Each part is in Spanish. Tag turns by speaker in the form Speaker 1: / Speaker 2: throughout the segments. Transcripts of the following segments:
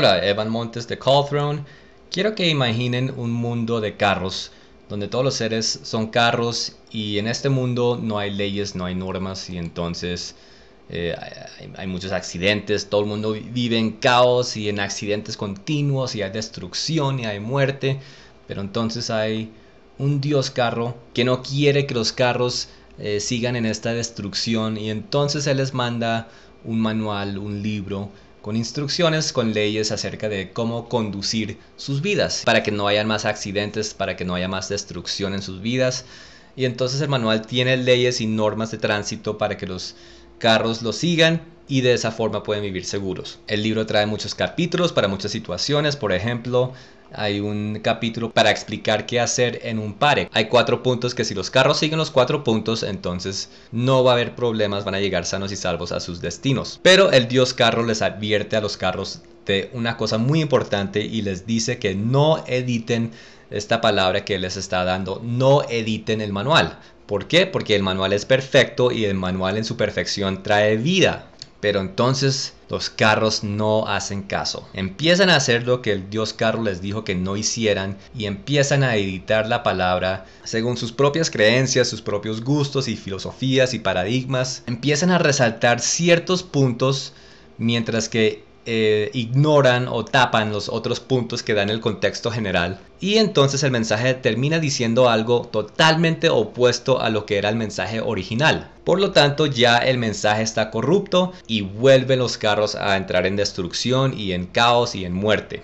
Speaker 1: Hola, Evan Montes de Call Throne. Quiero que imaginen un mundo de carros, donde todos los seres son carros y en este mundo no hay leyes, no hay normas y entonces eh, hay, muchos accidentes, todo el mundo vive en caos y en accidentes continuos y hay destrucción y hay muerte, pero entonces hay un dios carro que no quiere que los carros eh, sigan en esta destrucción y entonces él les manda un manual, un libro, con instrucciones, con leyes acerca de cómo conducir sus vidas, para que no haya más accidentes, para que no haya más destrucción en sus vidas. Y entonces el manual tiene leyes y normas de tránsito para que los carros lo sigan y de esa forma pueden vivir seguros. El libro trae muchos capítulos para muchas situaciones, por ejemplo, hay un capítulo para explicar qué hacer en un pare. Hay cuatro puntos que si los carros siguen los cuatro puntos, entonces no va a haber problemas, van a llegar sanos y salvos a sus destinos. Pero el dios carro les advierte a los carros de una cosa muy importante y les dice que no editen esta palabra que les está dando, no editen el manual. ¿Por qué? Porque el manual es perfecto y el manual en su perfección trae vida. Pero entonces los carros no hacen caso. Empiezan a hacer lo que el dios carro les dijo que no hicieran y empiezan a editar la palabra según sus propias creencias, sus propios gustos y filosofías y paradigmas. Empiezan a resaltar ciertos puntos mientras que eh, ignoran o tapan los otros puntos que dan el contexto general. Y entonces el mensaje termina diciendo algo totalmente opuesto a lo que era el mensaje original. Por lo tanto, ya el mensaje está corrupto y vuelven los carros a entrar en destrucción y en caos y en muerte.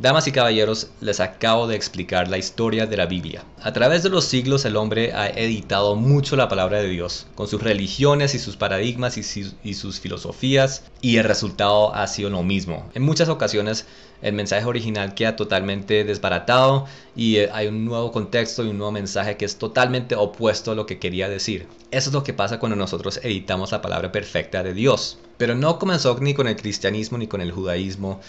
Speaker 1: Damas y caballeros, les acabo de explicar la historia de la Biblia. A través de los siglos el hombre ha editado mucho la palabra de Dios, con sus religiones y sus paradigmas y, sus filosofías, y el resultado ha sido lo mismo. En muchas ocasiones el mensaje original queda totalmente desbaratado y eh, hay un nuevo contexto y un nuevo mensaje que es totalmente opuesto a lo que quería decir. Eso es lo que pasa cuando nosotros editamos la palabra perfecta de Dios. Pero no comenzó ni con el cristianismo ni con el judaísmo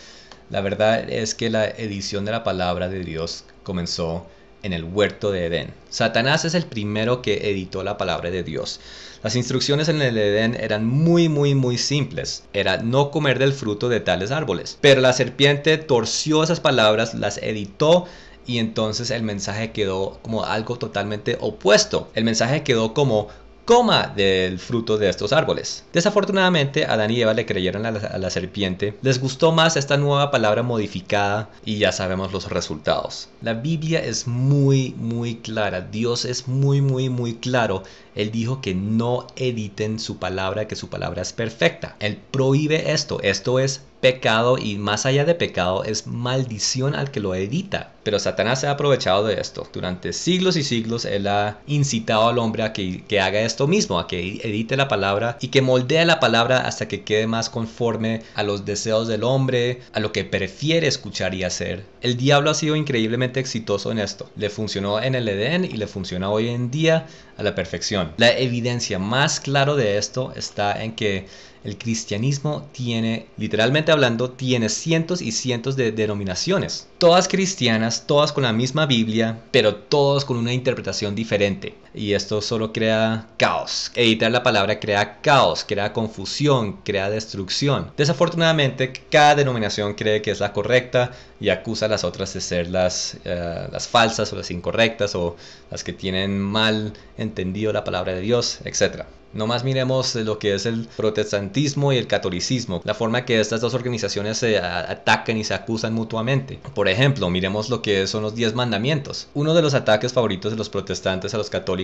Speaker 1: la verdad es que la edición de la palabra de Dios comenzó en el huerto de Edén. Satanás es el primero que editó la palabra de Dios. Las instrucciones en el Edén eran muy, muy, muy simples. Era no comer del fruto de tales árboles. Pero la serpiente torció esas palabras, las editó y entonces el mensaje quedó como algo totalmente opuesto. El mensaje quedó como coma del fruto de estos árboles. Desafortunadamente, Adán y Eva le creyeron a la, la serpiente, les gustó más esta nueva palabra modificada y ya sabemos los resultados. La Biblia es muy, muy clara, Dios es muy, muy, muy claro. Él dijo que no editen su palabra, que su palabra es perfecta. Él prohíbe esto, esto es pecado y más allá de pecado es maldición al que lo edita. Pero Satanás se ha aprovechado de esto. Durante siglos y siglos él ha incitado al hombre a que, haga esto mismo, a que edite la palabra y que moldee la palabra hasta que quede más conforme a los deseos del hombre, a lo que prefiere escuchar y hacer. El diablo ha sido increíblemente exitoso en esto. Le funcionó en el Edén y le funciona hoy en día a la perfección. La evidencia más clara de esto está en que el cristianismo tiene, literalmente hablando, tiene cientos y cientos de denominaciones. Todas cristianas todas con la misma Biblia, pero todos con una interpretación diferente y esto solo crea caos. Editar la palabra crea caos, crea confusión, crea destrucción. Desafortunadamente, cada denominación cree que es la correcta y acusa a las otras de ser las, eh, las falsas o las incorrectas o las que tienen mal entendido la palabra de Dios, etc. No más miremos lo que es el protestantismo y el catolicismo, la forma que estas dos organizaciones se atacan y se acusan mutuamente. Por ejemplo, miremos lo que son los diez mandamientos. Uno de los ataques favoritos de los protestantes a los católicos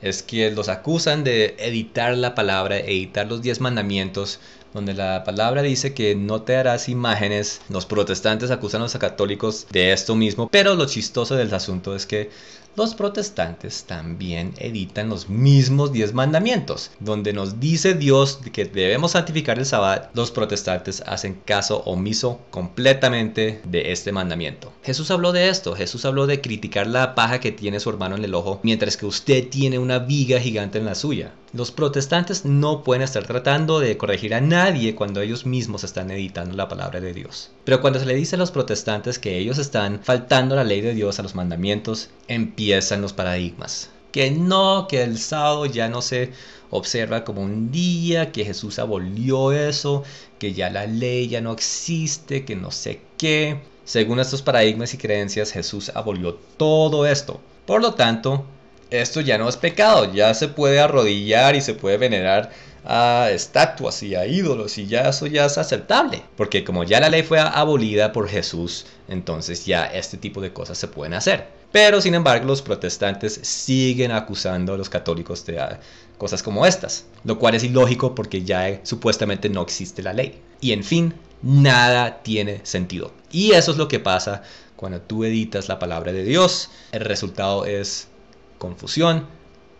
Speaker 1: es que los acusan de editar la palabra, editar los diez mandamientos, donde la palabra dice que no te harás imágenes. Los protestantes acusan a los católicos de esto mismo, pero lo chistoso del asunto es que los protestantes también editan los mismos 10 mandamientos, donde nos dice Dios que debemos santificar el sabbat, los protestantes hacen caso omiso completamente de este mandamiento. Jesús habló de esto, Jesús habló de criticar la paja que tiene su hermano en el ojo, mientras que usted tiene una viga gigante en la suya. Los protestantes no pueden estar tratando de corregir a nadie cuando ellos mismos están editando la palabra de Dios. Pero cuando se le dice a los protestantes que ellos están faltando la ley de Dios a los mandamientos, empieza y están los paradigmas. Que no, que el sábado ya no se observa como un día, que Jesús abolió eso, que ya la ley ya no existe, que no sé qué. Según estos paradigmas y creencias, Jesús abolió todo esto. Por lo tanto, esto ya no es pecado, ya se puede arrodillar y se puede venerar a estatuas y a ídolos y ya eso ya es aceptable. Porque como ya la ley fue abolida por Jesús, entonces ya este tipo de cosas se pueden hacer. Pero sin embargo los protestantes siguen acusando a los católicos de ah, cosas como estas, lo cual es ilógico porque ya eh, supuestamente no existe la ley. Y en fin, nada tiene sentido. Y eso es lo que pasa cuando tú editas la palabra de Dios. El resultado es confusión,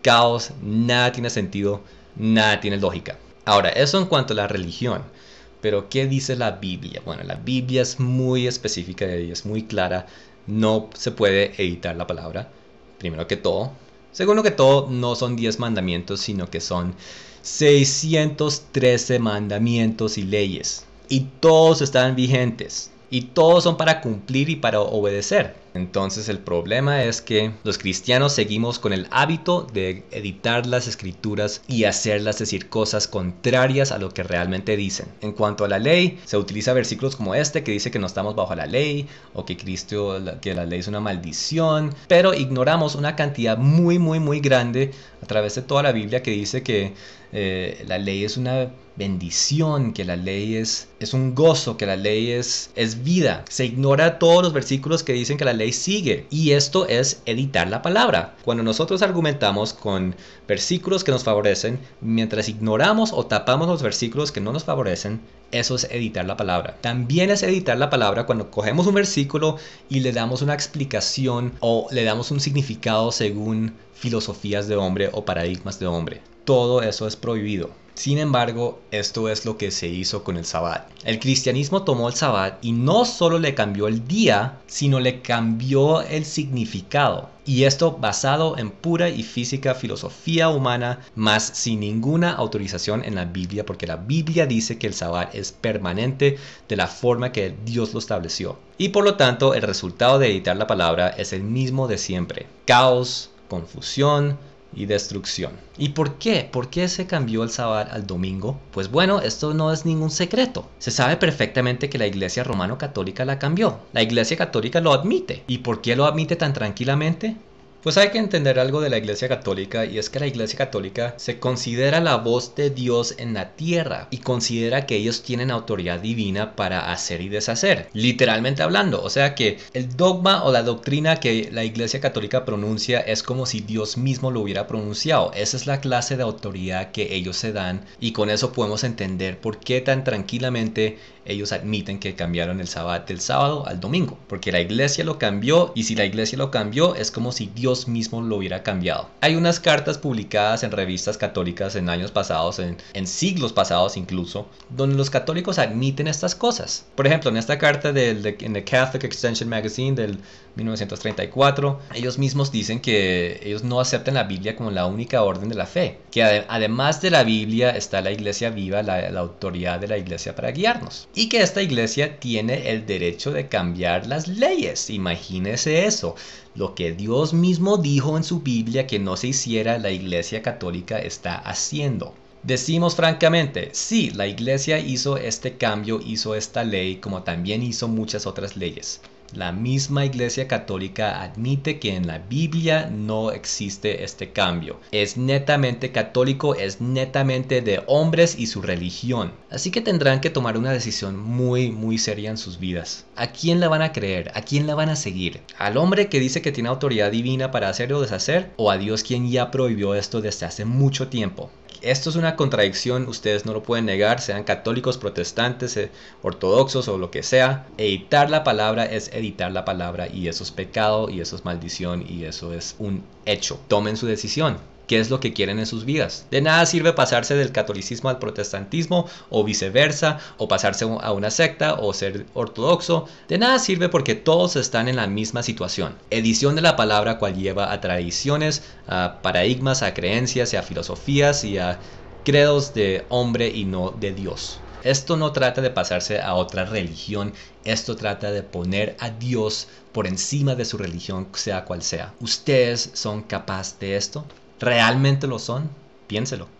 Speaker 1: caos, nada tiene sentido, nada tiene lógica. Ahora, eso en cuanto a la religión. Pero ¿qué dice la Biblia? Bueno, la Biblia es muy específica y es muy clara no se puede editar la palabra, primero que todo. Segundo que todo, no son 10 mandamientos, sino que son 613 mandamientos y leyes. Y todos están vigentes. Y todos son para cumplir y para obedecer. Entonces el problema es que los cristianos seguimos con el hábito de editar las escrituras y hacerlas decir cosas contrarias a lo que realmente dicen. En cuanto a la ley, se utiliza versículos como este que dice que no estamos bajo la ley o que Cristo, que la ley es una maldición, pero ignoramos una cantidad muy, muy, muy grande a través de toda la Biblia que dice que eh, la ley es una bendición, que la ley es, es un gozo, que la ley es, es vida. Se ignora todos los versículos que dicen que la ley sigue. Y esto es editar la palabra. Cuando nosotros argumentamos con versículos que nos favorecen, mientras ignoramos o tapamos los versículos que no nos favorecen, eso es editar la palabra. También es editar la palabra cuando cogemos un versículo y le damos una explicación o le damos un significado según filosofías de hombre o paradigmas de hombre. Todo eso es prohibido. Sin embargo, esto es lo que se hizo con el sabbat. El cristianismo tomó el sabbat y no solo le cambió el día, sino le cambió el significado. Y esto basado en pura y física filosofía humana, más sin ninguna autorización en la Biblia, porque la Biblia dice que el sabbat es permanente de la forma que Dios lo estableció. Y por lo tanto, el resultado de editar la palabra es el mismo de siempre. Caos, confusión, y destrucción. ¿Y por qué? ¿Por qué se cambió el sábado al domingo? Pues bueno, esto no es ningún secreto. Se sabe perfectamente que la Iglesia Romano Católica la cambió. La Iglesia Católica lo admite. ¿Y por qué lo admite tan tranquilamente? Pues hay que entender algo de la Iglesia Católica y es que la Iglesia Católica se considera la voz de Dios en la tierra y considera que ellos tienen autoridad divina para hacer y deshacer, literalmente hablando. O sea que el dogma o la doctrina que la Iglesia Católica pronuncia es como si Dios mismo lo hubiera pronunciado. Esa es la clase de autoridad que ellos se dan y con eso podemos entender por qué tan tranquilamente ellos admiten que cambiaron el sábado del sábado al domingo, porque la iglesia lo cambió y si la iglesia lo cambió es como si Dios mismo lo hubiera cambiado. Hay unas cartas publicadas en revistas católicas en años pasados, en, siglos pasados incluso, donde los católicos admiten estas cosas. Por ejemplo, en esta carta del, en The Catholic Extension Magazine del 1934, ellos mismos dicen que ellos no aceptan la Biblia como la única orden de la fe, que además de la Biblia está la iglesia viva, la autoridad de la iglesia para guiarnos y que esta iglesia tiene el derecho de cambiar las leyes. Imagínese eso. Lo que Dios mismo dijo en su Biblia que no se hiciera, la iglesia católica está haciendo. Decimos francamente, sí, la iglesia hizo este cambio, hizo esta ley, como también hizo muchas otras leyes. La misma Iglesia Católica admite que en la Biblia no existe este cambio. Es netamente católico, es netamente de hombres y su religión. Así que tendrán que tomar una decisión muy, muy seria en sus vidas. ¿A quién la van a creer? ¿A quién la van a seguir? ¿Al hombre que dice que tiene autoridad divina para hacer o deshacer? ¿O a Dios quien ya prohibió esto desde hace mucho tiempo? esto es una contradicción, ustedes no lo pueden negar, sean católicos, protestantes, eh, ortodoxos o lo que sea. Editar la palabra es editar la palabra y eso es pecado y eso es maldición y eso es un hecho. Tomen su decisión qué es lo que quieren en sus vidas. De nada sirve pasarse del catolicismo al protestantismo o viceversa, o pasarse a una secta o ser ortodoxo. De nada sirve porque todos están en la misma situación. Edición de la palabra cual lleva a tradiciones, a paradigmas, a creencias y a filosofías y a credos de hombre y no de Dios. Esto no trata de pasarse a otra religión, esto trata de poner a Dios por encima de su religión, sea cual sea. ¿Ustedes son capaces de esto? ¿Realmente lo son? Piénselo.